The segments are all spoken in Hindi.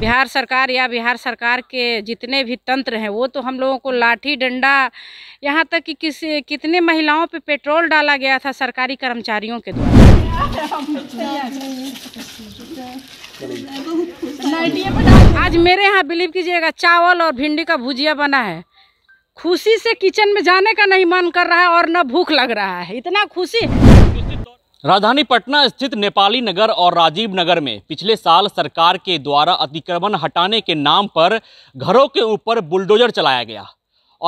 बिहार सरकार या बिहार सरकार के जितने भी तंत्र हैं वो तो हम लोगों को लाठी डंडा यहाँ तक कि किस कितने महिलाओं पे पेट्रोल डाला गया था सरकारी कर्मचारियों के द्वारा आज मेरे यहाँ बिलीव कीजिएगा चावल और भिंडी का भुजिया बना है खुशी से किचन में जाने का नहीं मन कर रहा है और न भूख लग रहा है इतना खुशी है राजधानी पटना स्थित नेपाली नगर और राजीव नगर में पिछले साल सरकार के द्वारा अतिक्रमण हटाने के नाम पर घरों के ऊपर बुलडोजर चलाया गया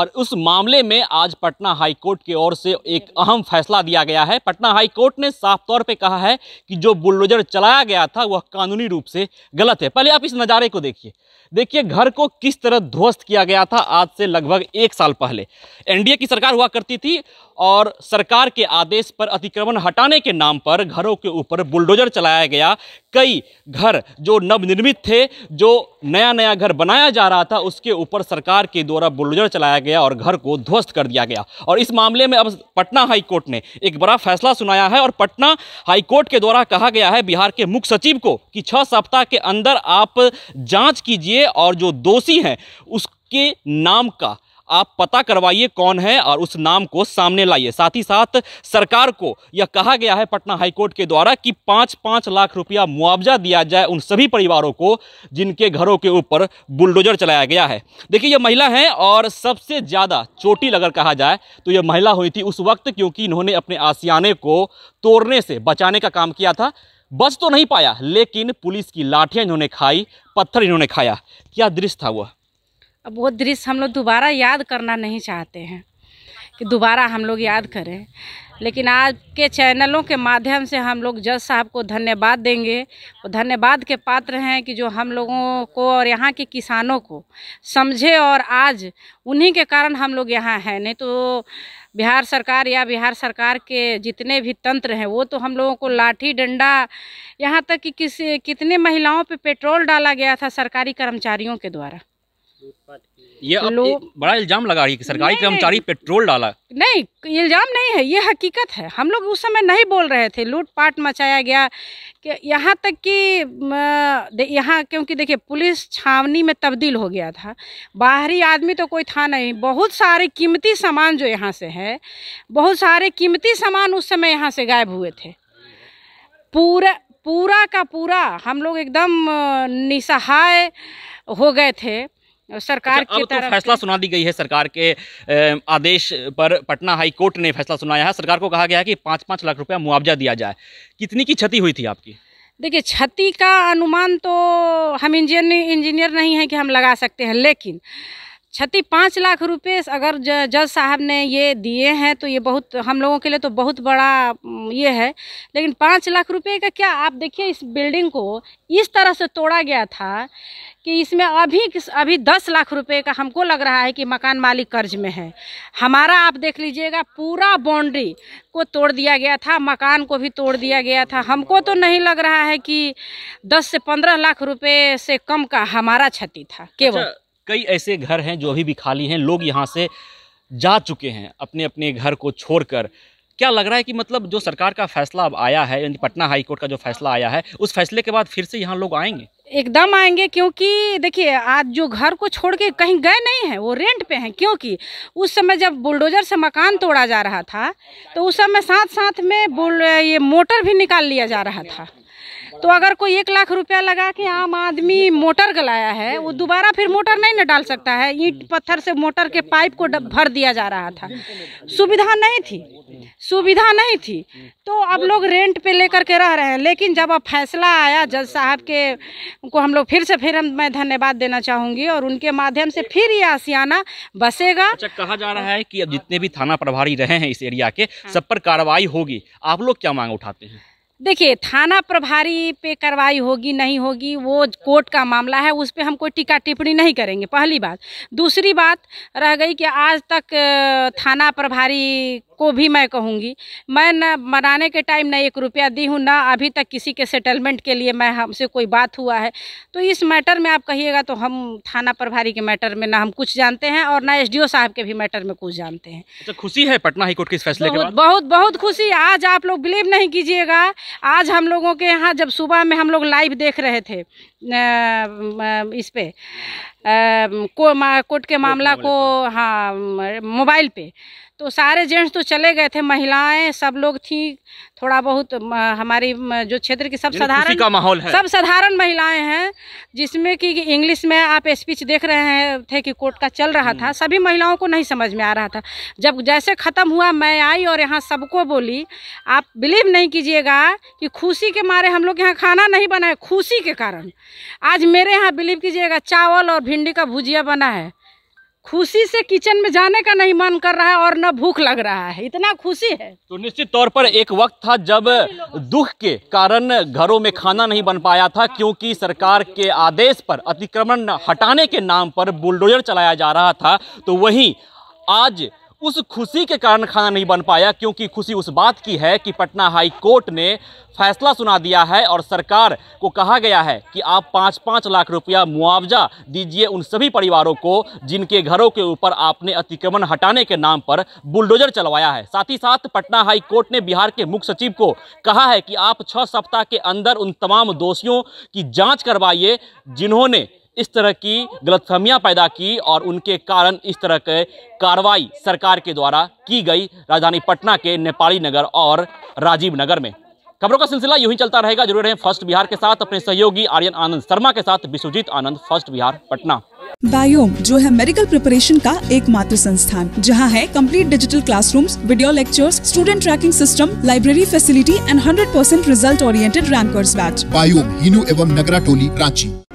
और उस मामले में आज पटना हाई कोर्ट की ओर से एक अहम फैसला दिया गया है पटना हाई कोर्ट ने साफ तौर पे कहा है कि जो बुलडोजर चलाया गया था वह कानूनी रूप से गलत है पहले आप इस नज़ारे को देखिए देखिए घर को किस तरह ध्वस्त किया गया था आज से लगभग एक साल पहले एनडीए की सरकार हुआ करती थी और सरकार के आदेश पर अतिक्रमण हटाने के नाम पर घरों के ऊपर बुलडोजर चलाया गया कई घर जो नवनिर्मित थे जो नया नया घर बनाया जा रहा था उसके ऊपर सरकार के द्वारा बुलडोजर चलाया गया और घर को ध्वस्त कर दिया गया और इस मामले में अब पटना हाईकोर्ट ने एक बड़ा फैसला सुनाया है और पटना हाईकोर्ट के द्वारा कहा गया है बिहार के मुख्य सचिव को कि छः सप्ताह के अंदर आप जाँच कीजिए और जो दोषी हैं उसके नाम का आप पता करवाइए कौन है और उस नाम को सामने लाइए साथ ही साथ सरकार को यह कहा गया है पटना हाईकोर्ट के द्वारा कि पाँच पाँच लाख रुपया मुआवजा दिया जाए उन सभी परिवारों को जिनके घरों के ऊपर बुलडोजर चलाया गया है देखिए यह महिला है और सबसे ज़्यादा चोटिल अगर कहा जाए तो यह महिला हुई थी उस वक्त क्योंकि इन्होंने अपने आसियाने को तोड़ने से बचाने का काम किया था बच तो नहीं पाया लेकिन पुलिस की लाठियां इन्होंने खाई पत्थर इन्होंने खाया क्या दृश्य था वह अब वो दृश्य हम लोग दोबारा याद करना नहीं चाहते हैं कि दोबारा हम लोग याद करें लेकिन आज के चैनलों के माध्यम से हम लोग जज साहब को धन्यवाद देंगे वो धन्यवाद के पात्र हैं कि जो हम लोगों को और यहाँ के किसानों को समझे और आज उन्हीं के कारण हम लोग यहाँ हैं नहीं तो बिहार सरकार या बिहार सरकार के जितने भी तंत्र हैं वो तो हम लोगों को लाठी डंडा यहाँ तक कि किसी कितने महिलाओं पे पेट्रोल डाला गया था सरकारी कर्मचारियों के द्वारा ये अब बड़ा इल्जाम लगा रही है कि सरकारी कर्मचारी पेट्रोल डाला नहीं इल्जाम नहीं है ये हकीकत है हम लोग उस समय नहीं बोल रहे थे लूटपाट मचाया गया यहाँ तक कि यहाँ क्योंकि देखिए पुलिस छावनी में तब्दील हो गया था बाहरी आदमी तो कोई था नहीं बहुत सारे कीमती सामान जो यहाँ से है बहुत सारे कीमती सामान उस समय यहाँ से गायब हुए थे पूरा पूरा का पूरा हम लोग एकदम निसहाय हो गए थे सरकार अच्छा, अब तो फैसला सुना दी गई है सरकार के आदेश पर पटना हाई कोर्ट ने फैसला सुनाया है सरकार को कहा गया है कि पाँच पाँच लाख रुपया मुआवजा दिया जाए कितनी की क्षति हुई थी आपकी देखिए क्षति का अनुमान तो हम इंजीनियर इंजीनियर नहीं है कि हम लगा सकते हैं लेकिन क्षति पाँच लाख रुपए अगर जज साहब ने ये दिए हैं तो ये बहुत हम लोगों के लिए तो बहुत बड़ा ये है लेकिन पाँच लाख रुपए का क्या आप देखिए इस बिल्डिंग को इस तरह से तोड़ा गया था कि इसमें अभी अभी दस लाख रुपए का हमको लग रहा है कि मकान मालिक कर्ज में है हमारा आप देख लीजिएगा पूरा बाउंड्री को तोड़ दिया गया था मकान को भी तोड़ दिया गया था हमको तो नहीं लग रहा है कि दस से पंद्रह लाख रुपये से कम का हमारा क्षति था केवल अच्छा, कई ऐसे घर हैं जो अभी भी खाली हैं लोग यहाँ से जा चुके हैं अपने अपने घर को छोड़कर क्या लग रहा है कि मतलब जो सरकार का फैसला अब आया है यानी पटना हाई कोर्ट का जो फैसला आया है उस फैसले के बाद फिर से यहाँ लोग आएंगे एकदम आएंगे क्योंकि देखिए आज जो घर को छोड़ के कहीं गए नहीं हैं वो रेंट पे हैं क्योंकि उस समय जब बुलडोजर से मकान तोड़ा जा रहा था तो उस समय साथ साथ में बुल ये मोटर भी निकाल लिया जा रहा था तो अगर कोई एक लाख रुपया लगा के आम आदमी मोटर गलाया है वो दोबारा फिर मोटर नहीं ना डाल सकता है ईंट पत्थर से मोटर के पाइप को भर दिया जा रहा था सुविधा नहीं थी सुविधा नहीं थी तो अब लोग रेंट पे लेकर के रह रहे हैं लेकिन जब अब फैसला आया जज साहब के को हम लोग फिर से फिर हम मैं धन्यवाद देना चाहूँगी और उनके माध्यम से फिर ये आसियाना बसेगा अच्छा कहा जा रहा है कि अब जितने भी थाना प्रभारी रहे हैं इस एरिया के सब पर कार्रवाई होगी आप लोग क्या मांग उठाते हैं देखिए थाना प्रभारी पे कार्रवाई होगी नहीं होगी वो कोर्ट का मामला है उस पर हम कोई टीका टिप्पणी नहीं करेंगे पहली बात दूसरी बात रह गई कि आज तक थाना प्रभारी को भी मैं कहूँगी मैं न मनाने के टाइम ना एक रुपया दी हूँ ना अभी तक किसी के सेटलमेंट के लिए मैं हमसे कोई बात हुआ है तो इस मैटर में आप कहिएगा तो हम थाना प्रभारी के मैटर में ना हम कुछ जानते हैं और ना एसडीओ साहब के भी मैटर में कुछ जानते हैं तो खुशी है पटना हाईकोर्ट के इस फैसले बहुत, के बाद? बहुत बहुत खुशी आज आप लोग बिलीव नहीं कीजिएगा आज हम लोगों के यहाँ जब सुबह में हम लोग लाइव देख रहे थे इस पर कोर्ट के मामला को हाँ मोबाइल पे तो सारे जेंट्स तो चले गए थे महिलाएं सब लोग थी थोड़ा बहुत हमारी जो क्षेत्र की सब साधारण का माहौल है सब साधारण महिलाएं हैं जिसमें कि इंग्लिश में आप स्पीच देख रहे हैं थे कि कोर्ट का चल रहा था हम्म। सभी महिलाओं को नहीं समझ में आ रहा था जब जैसे ख़त्म हुआ मैं आई और यहाँ सबको बोली आप बिलीव नहीं कीजिएगा कि खुशी के मारे हम लोग यहाँ खाना नहीं बनाए खुशी के कारण आज मेरे यहाँ बिलीव कीजिएगा चावल और भिंडी का भुजिया बना है खुशी से किचन में जाने का नहीं मन कर रहा है और न भूख लग रहा है इतना खुशी है तो निश्चित तौर पर एक वक्त था जब दुख के कारण घरों में खाना नहीं बन पाया था क्योंकि सरकार के आदेश पर अतिक्रमण हटाने के नाम पर बुलडोजर चलाया जा रहा था तो वहीं आज उस खुशी के कारण खाना नहीं बन पाया क्योंकि खुशी उस बात की है कि पटना हाई कोर्ट ने फैसला सुना दिया है और सरकार को कहा गया है कि आप पाँच पाँच लाख रुपया मुआवजा दीजिए उन सभी परिवारों को जिनके घरों के ऊपर आपने अतिक्रमण हटाने के नाम पर बुलडोजर चलवाया है साथ ही साथ पटना हाई कोर्ट ने बिहार के मुख्य सचिव को कहा है कि आप छः सप्ताह के अंदर उन तमाम दोषियों की जाँच करवाइए जिन्होंने इस तरह की गलतफहमियां पैदा की और उनके कारण इस तरह के कार्रवाई सरकार के द्वारा की गई राजधानी पटना के नेपाली नगर और राजीव नगर में खबरों का सिलसिला यूं ही चलता रहेगा जरूर रहे फर्स्ट बिहार के साथ अपने सहयोगी आर्यन आनंद शर्मा के साथ विश्वजीत आनंद फर्स्ट बिहार पटना बायोम जो है मेडिकल प्रिपरेशन का एकमात्र संस्थान जहां है complete digital classrooms, video lectures student tracking system library facility and 100% result oriented rankers batch biome Hinoo एवं नगरा टोली रांची